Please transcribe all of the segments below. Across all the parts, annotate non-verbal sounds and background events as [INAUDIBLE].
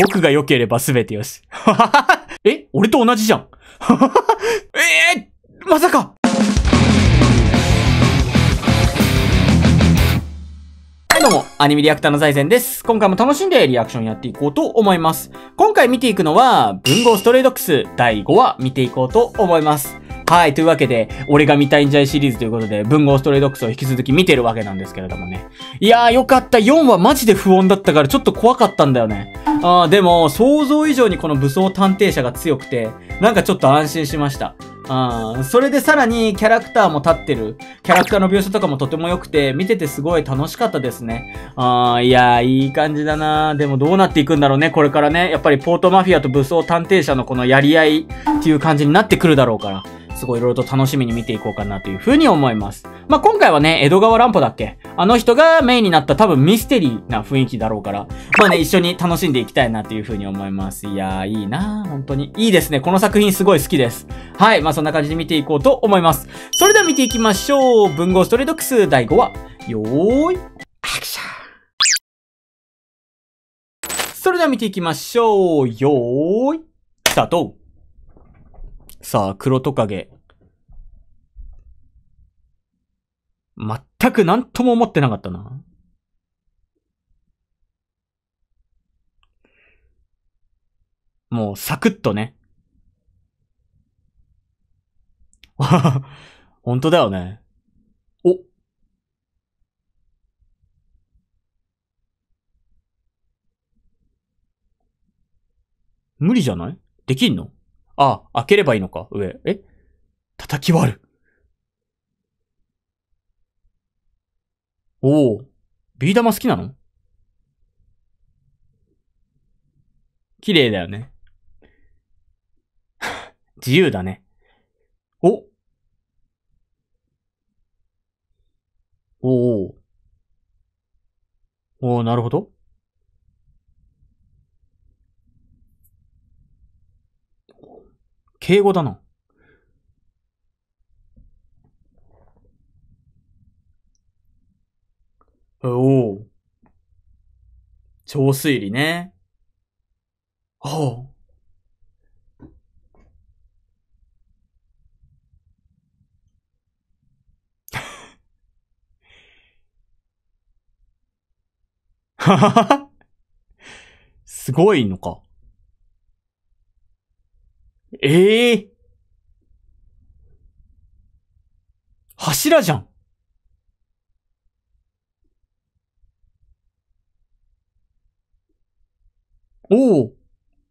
僕が良ければ全てよし。[LAUGHS] え俺と同じじゃん。[LAUGHS] えー、まさかどうも、アニメリアクターの財前です。今回も楽しんでリアクションやっていこうと思います。今回見ていくのは、文豪ストレイドックス第5話見ていこうと思います。はい、というわけで、俺が見たいんじゃいシリーズということで、文豪ストレイドックスを引き続き見てるわけなんですけれどもね。いやーよかった。4はマジで不穏だったからちょっと怖かったんだよね。あー、でも、想像以上にこの武装探偵者が強くて、なんかちょっと安心しました。うん。それでさらにキャラクターも立ってる。キャラクターの描写とかもとても良くて、見ててすごい楽しかったですね。あーいやー、いい感じだなでもどうなっていくんだろうね、これからね。やっぱりポートマフィアと武装探偵者のこのやり合いっていう感じになってくるだろうから。すごい色々と楽しみに見ていこうかなというふうに思います。まあ、今回はね、江戸川乱歩だっけあの人がメインになった多分ミステリーな雰囲気だろうから、まあね、一緒に楽しんでいきたいなというふうに思います。いやー、いいなー、本当に。いいですね。この作品すごい好きです。はい、まあ、そんな感じで見ていこうと思います。それでは見ていきましょう。文豪ストレートクス第5話。よーい、アクションそれでは見ていきましょう。よーい、スタートさあ、黒トカゲ。全く何とも思ってなかったな。もう、サクッとね。[LAUGHS] 本当だよね。お。無理じゃないできんのあ、開ければいいのか上。え叩き割る。おお。ビー玉好きなの綺麗だよね。[LAUGHS] 自由だね。おおお。おおなるほど。敬語だな。おお。超推理ね。おあ。ははは。すごいのか。ええー、柱じゃん。おお。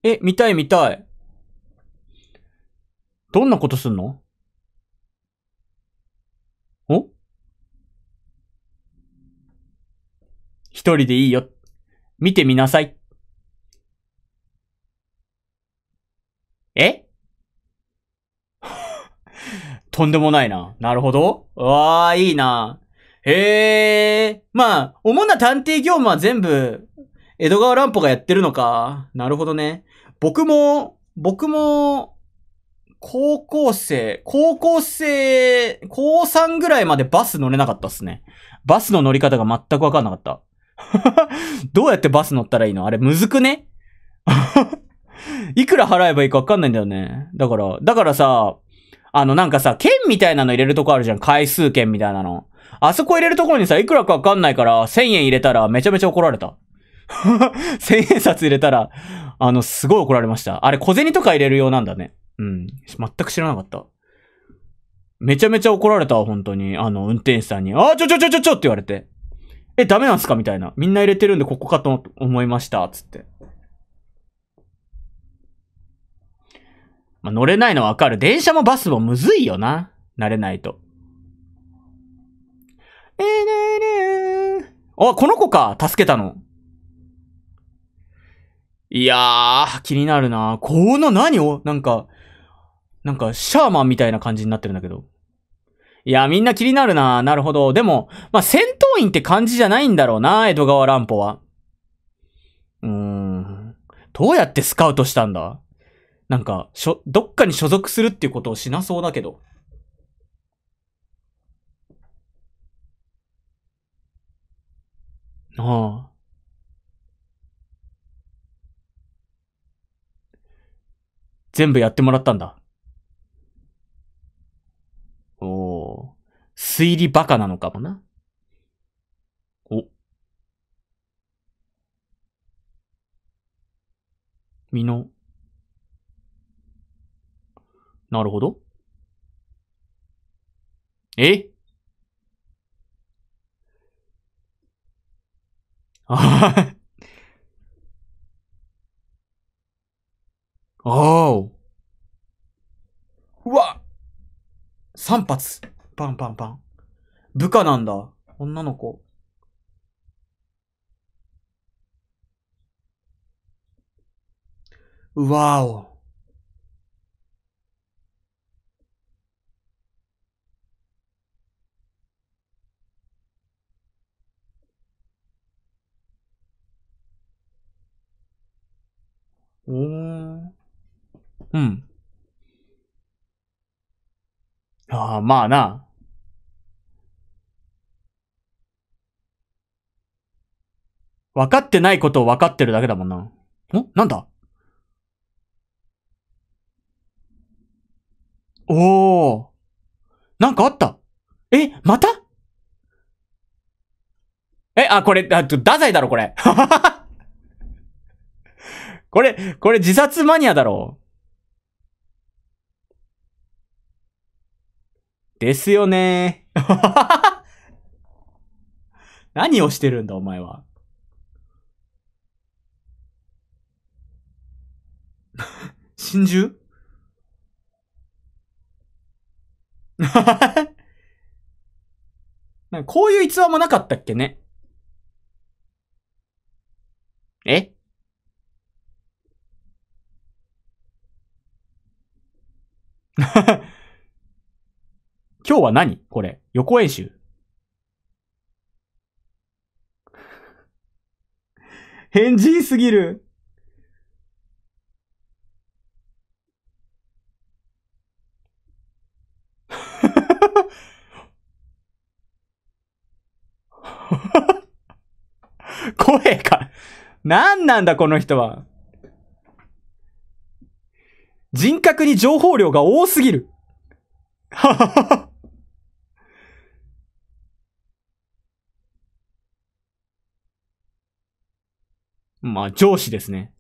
え、見たい見たい。どんなことすんのお一人でいいよ。見てみなさい。えとんでもないな。なるほど。わあ、いいな。へえ。まあ、主な探偵業務は全部、江戸川乱歩がやってるのか。なるほどね。僕も、僕も、高校生、高校生、高3ぐらいまでバス乗れなかったっすね。バスの乗り方が全くわかんなかった。[LAUGHS] どうやってバス乗ったらいいのあれ、むずくね [LAUGHS] いくら払えばいいかわかんないんだよね。だから、だからさ、あの、なんかさ、券みたいなの入れるとこあるじゃん。回数券みたいなの。あそこ入れるところにさ、いくらかわかんないから、1000円入れたらめちゃめちゃ怒られた。1000 [LAUGHS] 円札入れたら、あの、すごい怒られました。あれ、小銭とか入れるようなんだね。うん。全く知らなかった。めちゃめちゃ怒られた、本当に。あの、運転手さんに。あ、ちょちょちょちょちょって言われて。え、ダメなんすかみたいな。みんな入れてるんで、ここかと思いました。つって。まあ、乗れないのわかる。電車もバスもむずいよな。慣れないと。えぬぬーあ、この子か助けたの。いやー、気になるなこの何をなんか、なんか、シャーマンみたいな感じになってるんだけど。いや、みんな気になるななるほど。でも、まあ、戦闘員って感じじゃないんだろうな江戸川乱歩は。うーん。どうやってスカウトしたんだなんか、しょ、どっかに所属するっていうことをしなそうだけど。なあ。全部やってもらったんだ。おお、推理バカなのかもな。お。みの。なるほど。え [LAUGHS] あはおうわ三発。パンパンパン。部下なんだ。女の子。うわお。おー。うん。ああ、まあな。分かってないことを分かってるだけだもんな。んなんだおー。なんかあったえ、またえ、あ、これ、あ、ダザイだろ、これ。[LAUGHS] これ、これ自殺マニアだろう。ですよね [LAUGHS] 何をしてるんだ、お前は。真 [LAUGHS] 珠 [LAUGHS] なんかこういう逸話もなかったっけねえ [LAUGHS] 今日は何これ。予行演習。変人すぎる。声 [LAUGHS] か。何なんだこの人は。人格に情報量が多すぎる。はははは。まあ、上司ですね。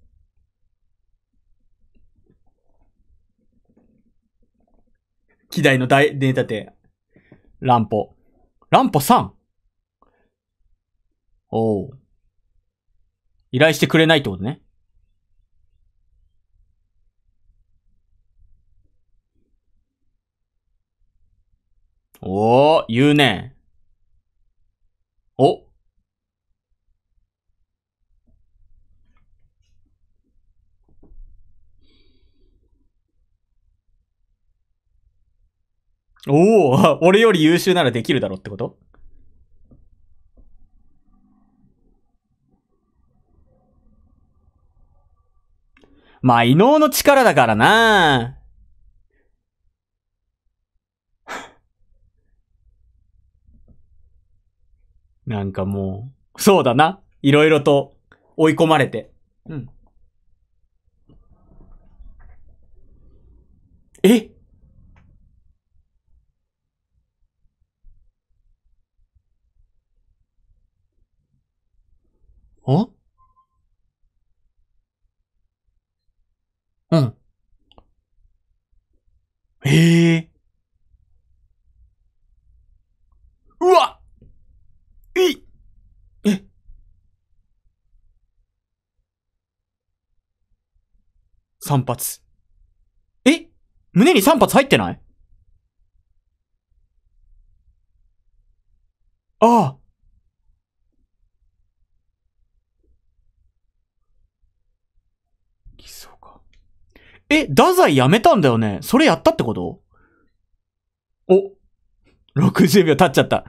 機代の大、出タて、乱歩。乱歩さんおう。依頼してくれないってことね。おー、言うね。おおお [LAUGHS] 俺より優秀ならできるだろってことまあ、異能の力だからななんかもう、そうだな。いろいろと追い込まれて。うん。えあうん。3発。え胸に3発入ってないああ。偽装か。え、太宰やめたんだよねそれやったってことお !60 秒経っちゃった。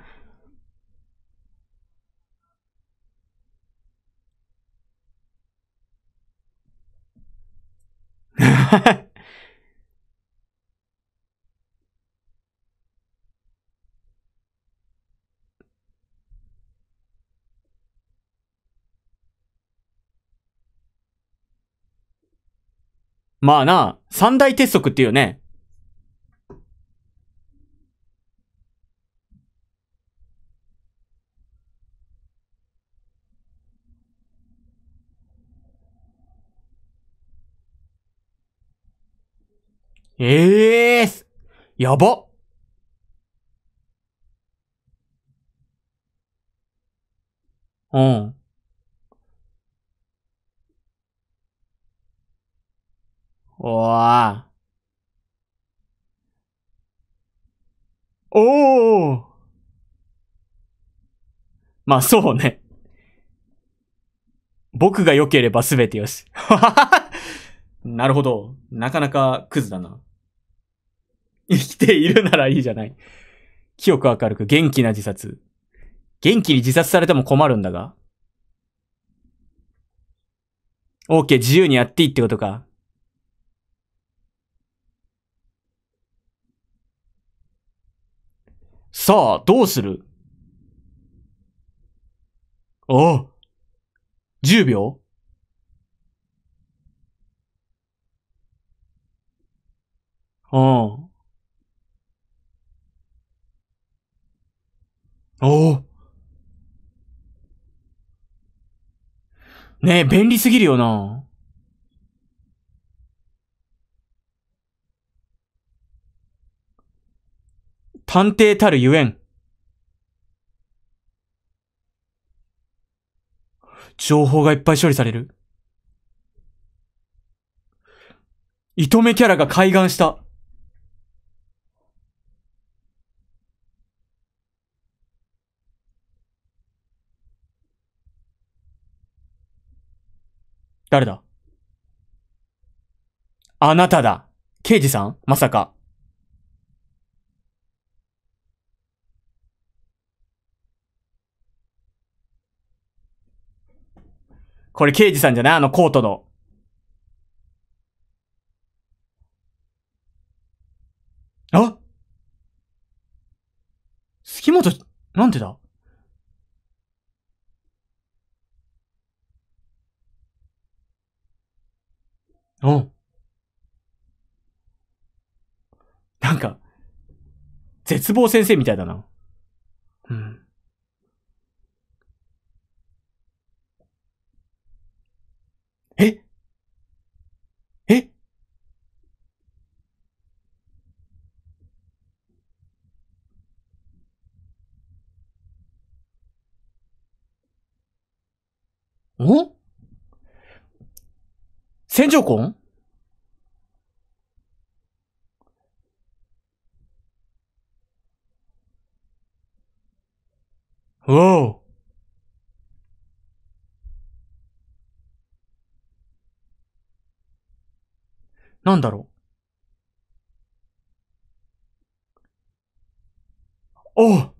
[LAUGHS] まあな、三大鉄則っていうね。ええー、やばうん。おー。おーまあそうね。僕が良ければ全てよし。[LAUGHS] なるほど。なかなかクズだな。生きているならいいじゃない。清く明るく元気な自殺。元気に自殺されても困るんだが。OK、自由にやっていいってことか。さあ、どうするおう !10 秒うん。おお。ねえ、便利すぎるよな。探偵たるゆえん。情報がいっぱい処理される。糸目キャラが開眼した。誰だあなただ刑事さんまさか。これ刑事さんじゃないあのコートの。あ杉本、なんでだうん。なんか、絶望先生みたいだな。うん。助わおなんだろうお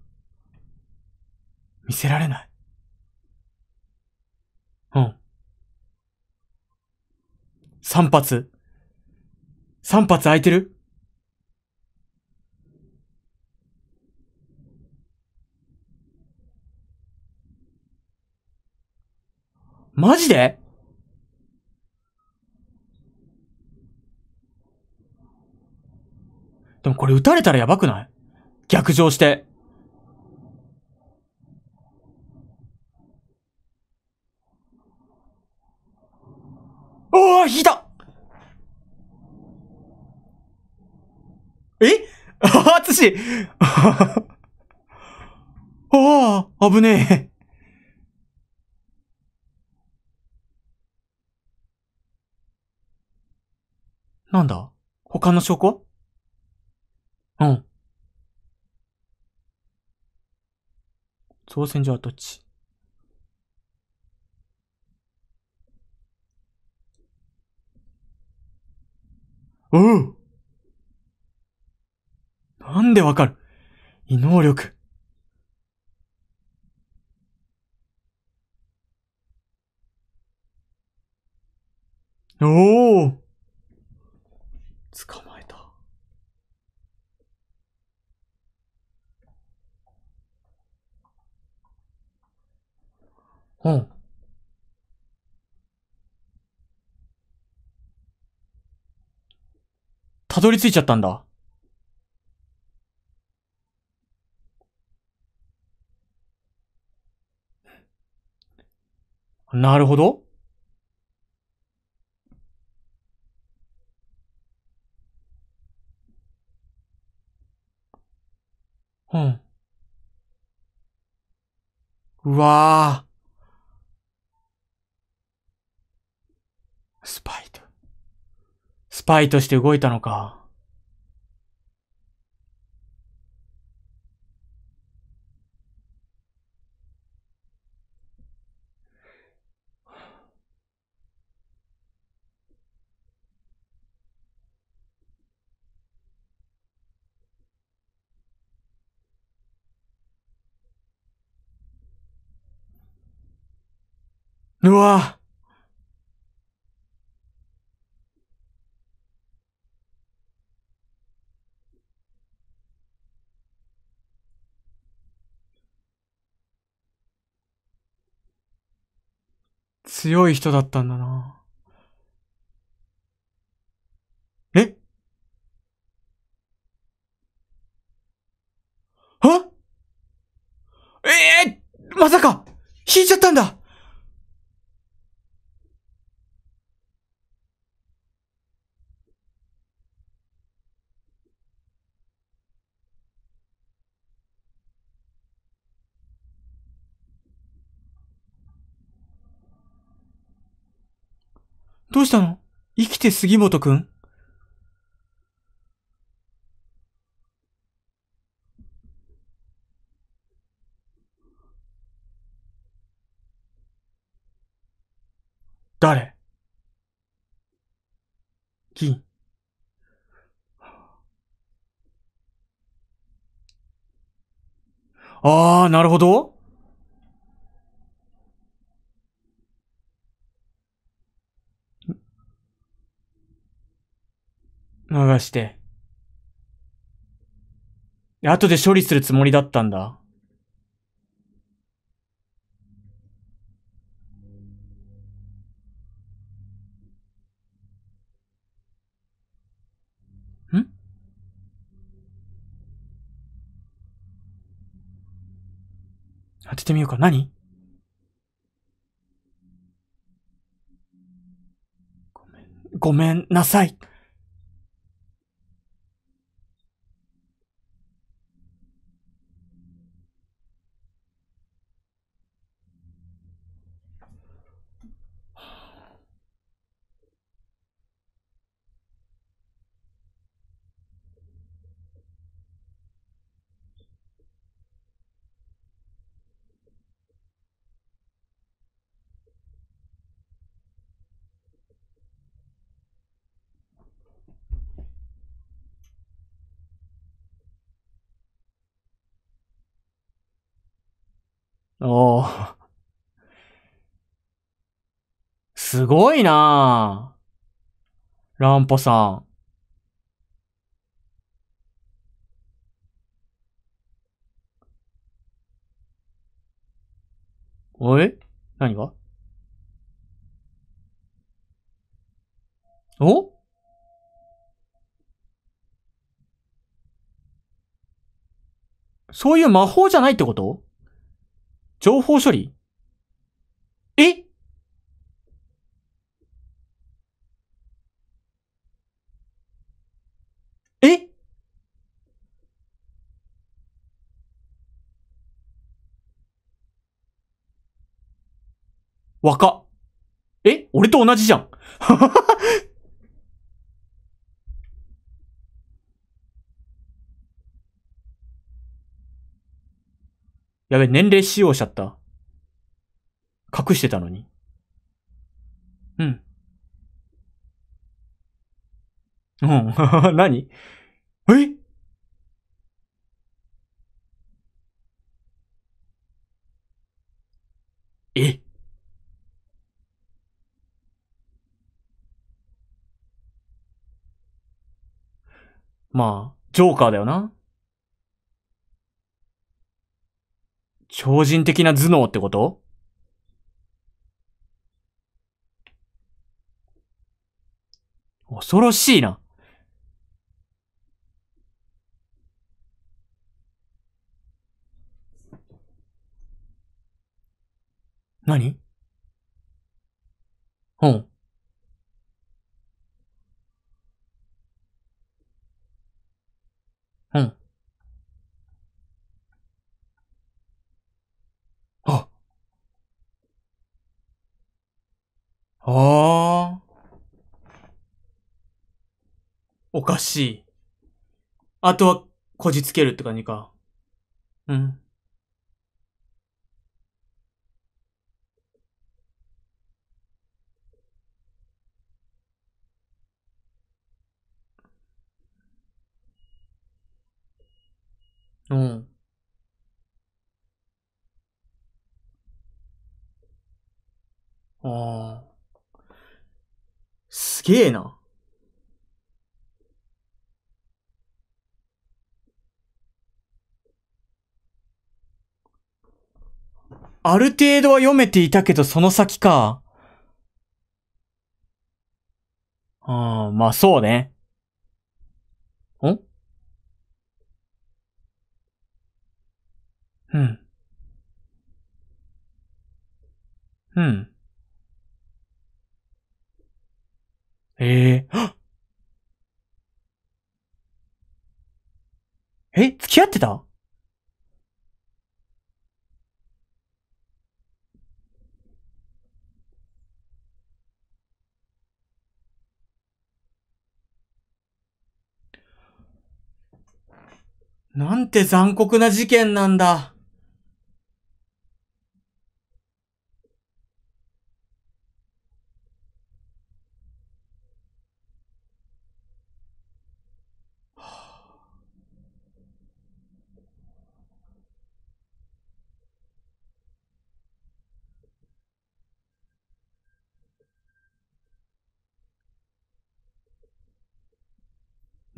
見せられない。3発。三発空いてるマジででもこれ撃たれたらやばくない逆上して。おー、引いたえ [LAUGHS] [LAUGHS] あ、つしああ、危ねえ。なんだ他の証拠うん。造船所跡地。おうなんでわかる異能力。おお捕まえた。うん。たどり着いちゃったんだ。なるほど。うん。うわスパイとして動いたのか。うわ強い人だったんだな。えはええー、まさか引いちゃったんだうしたの生きて杉本くん誰銀。ああ、なるほど。流して。後で処理するつもりだったんだ。当ててみようか。何ごめん、ごめんなさい。おお。すごいなぁ。ランポさん。おえ何がおそういう魔法じゃないってこと情報処理ええか。え俺と同じじゃん。[LAUGHS] やべ、年齢使用しちゃった。隠してたのに。うん。うん。[LAUGHS] 何ええまあ、ジョーカーだよな。超人的な頭脳ってこと恐ろしいな。何うん。うん。ああ。おかしい。あとは、こじつけるって感じか。うん。うん。ああ。すげえな。ある程度は読めていたけど、その先か。ああ、まあそうね。んうん。うん。ええー。え付き合ってたなんて残酷な事件なんだ。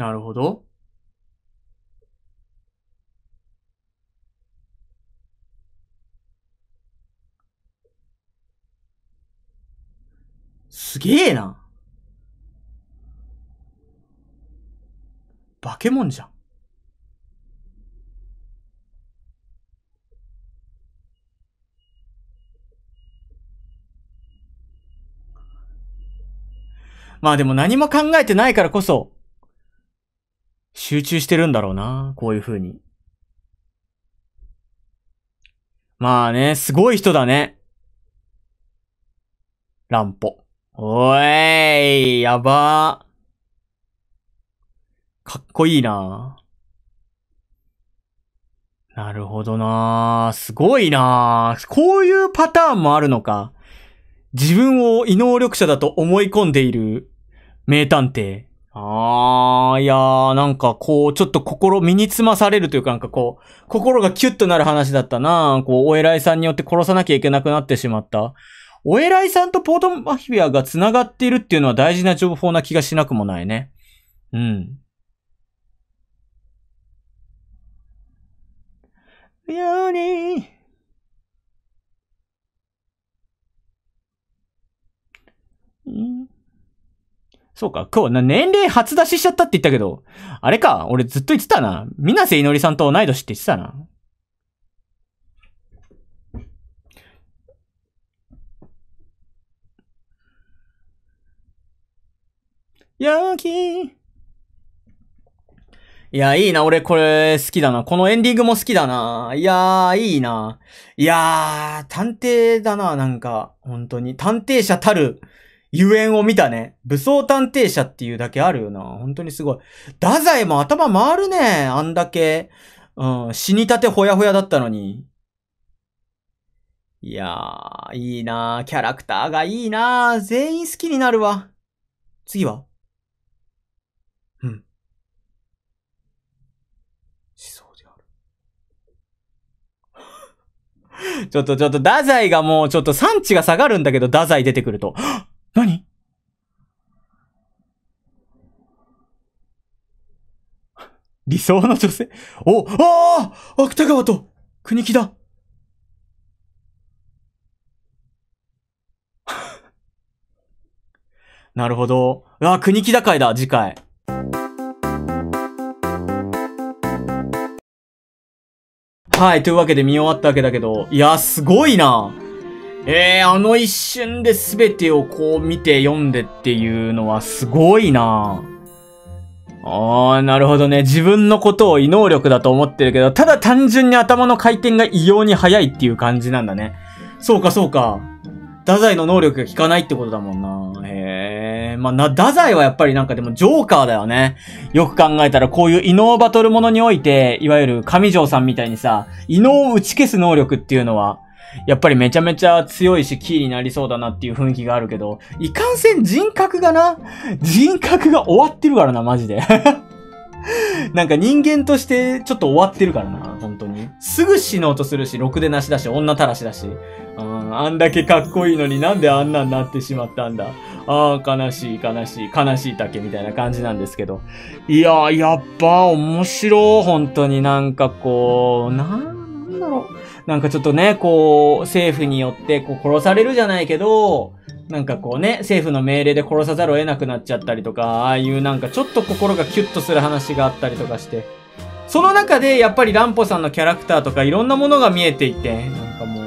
なるほど。すげえな。化け物じゃん。まあでも何も考えてないからこそ、集中してるんだろうな。こういう風に。まあね、すごい人だね。乱歩。おーい、やばかっこいいな。なるほどなすごいなこういうパターンもあるのか。自分を異能力者だと思い込んでいる名探偵。あー、いやー、なんかこう、ちょっと心、身につまされるというか、なんかこう、心がキュッとなる話だったなこう、お偉いさんによって殺さなきゃいけなくなってしまった。お偉いさんとポートマフィアが繋がっているっていうのは大事な情報な気がしなくもないね。うん。ように。うんそうか、今日、年齢初出ししちゃったって言ったけど、あれか、俺ずっと言ってたな。水瀬いのりさんと同い年って言ってたな。陽気。いや、いいな。俺、これ、好きだな。このエンディングも好きだな。いやー、いいな。いやー、探偵だな、なんか。本当に。探偵者たる、ゆえんを見たね。武装探偵者っていうだけあるよな。本当にすごい。太宰も頭回るね。あんだけ。うん、死にたてほやほやだったのに。いやー、いいなー。キャラクターがいいなー。全員好きになるわ。次はうん。しそうである。[LAUGHS] ちょっとちょっと、太宰がもうちょっと産地が下がるんだけど、太宰出てくると。何 [LAUGHS] 理想の女性お、ああ芥川と国木だ [LAUGHS] なるほど。あ、国木だ会だ、次回。はい、というわけで見終わったわけだけど、いや、すごいなえー、あの一瞬で全てをこう見て読んでっていうのはすごいなああ、なるほどね。自分のことを異能力だと思ってるけど、ただ単純に頭の回転が異様に速いっていう感じなんだね。そうか、そうか。太宰の能力が効かないってことだもんな。へえ。まあ、な、太宰はやっぱりなんかでもジョーカーだよね。よく考えたらこういう異能バトルものにおいて、いわゆる上条さんみたいにさ、異能を打ち消す能力っていうのは、やっぱりめちゃめちゃ強いし、キーになりそうだなっていう雰囲気があるけど、いかんせん人格がな、人格が終わってるからな、マジで。[LAUGHS] なんか人間としてちょっと終わってるからな、本当に。すぐ死のうとするし、ろくでなしだし、女たらしだし。うん、あんだけかっこいいのになんであんなになってしまったんだ。ああ、悲しい、悲しい、悲しいだけみたいな感じなんですけど。いやー、やっぱ面白い、本当になんかこう、なんだろう。なんかちょっとね、こう、政府によってこう殺されるじゃないけど、なんかこうね、政府の命令で殺さざるを得なくなっちゃったりとか、ああいうなんかちょっと心がキュッとする話があったりとかして、その中でやっぱりランポさんのキャラクターとかいろんなものが見えていて、なんかも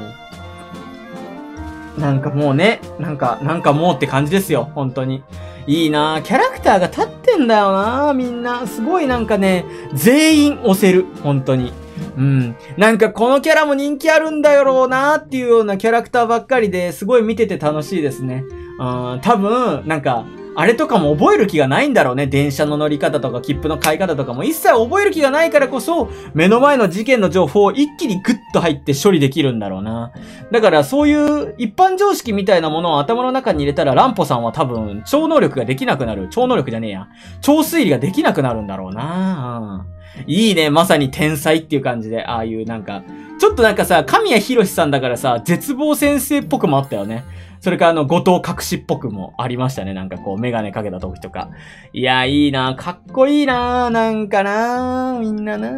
う、なんかもうね、なんか、なんかもうって感じですよ、本当に。いいなぁ、キャラクターが立ってんだよなぁ、みんな。すごいなんかね、全員押せる、本当に。うん。なんかこのキャラも人気あるんだよなーっていうようなキャラクターばっかりですごい見てて楽しいですね。うん、多分、なんか、あれとかも覚える気がないんだろうね。電車の乗り方とか、切符の買い方とかも一切覚える気がないからこそ、目の前の事件の情報を一気にグッと入って処理できるんだろうな。だからそういう一般常識みたいなものを頭の中に入れたら、ランポさんは多分、超能力ができなくなる。超能力じゃねえや。超推理ができなくなるんだろうな。うんいいね、まさに天才っていう感じで、ああいうなんか、ちょっとなんかさ、神谷博さんだからさ、絶望先生っぽくもあったよね。それからあの、後藤隠しっぽくもありましたね。なんかこう、メガネかけた時とか。いや、いいなかっこいいななんかなみんなな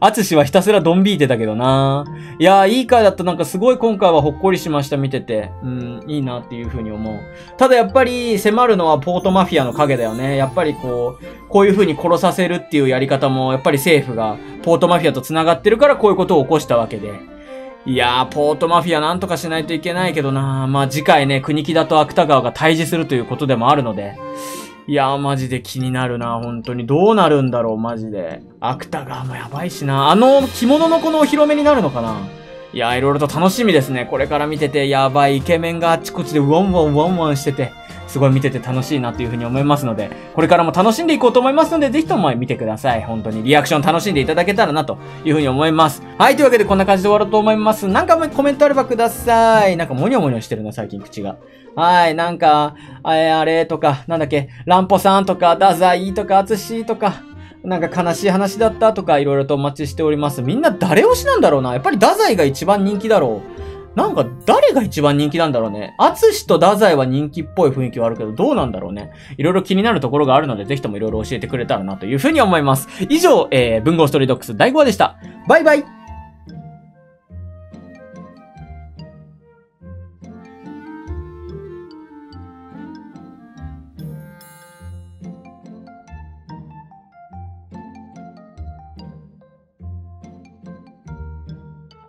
あつしはひたすらドンビーてたけどないや、いい回だった。なんかすごい今回はほっこりしました、見てて。うん、いいなっていう風に思う。ただやっぱり、迫るのはポートマフィアの影だよね。やっぱりこう、こういう風に殺させるっていうやり方も、やっぱり政府が、ポートマフィアと繋がってるから、こういうことを起こしたわけで。いやー、ポートマフィアなんとかしないといけないけどなまあ次回ね、国木田と芥川が対峙するということでもあるので。いやー、マジで気になるな本当に。どうなるんだろう、マジで。芥川もやばいしなあの、着物の子のお披露目になるのかないやー、いろいろと楽しみですね。これから見てて、やばいイケメンがあっちこっちでォンォンォンォンしてて。すごい見てて楽しいなというふうに思いますので、これからも楽しんでいこうと思いますので、ぜひとも見てください。本当にリアクション楽しんでいただけたらなというふうに思います。はい、というわけでこんな感じで終わろうと思います。なんかコメントあればください。なんかモニョモニョしてるな、最近口が。はい、なんか、あれ、あれとか、なんだっけ、ランポさんとか、ダザイとか、アツシとか、なんか悲しい話だったとか、いろいろとお待ちしております。みんな誰推しなんだろうな。やっぱりダザイが一番人気だろう。なんか誰が一番人気なんだろうね。アツシと太宰は人気っぽい雰囲気はあるけど、どうなんだろうね。いろいろ気になるところがあるので、ぜひともいろいろ教えてくれたらなというふうに思います。以上、えー、文豪ストリートックス第5話でした。バイバイ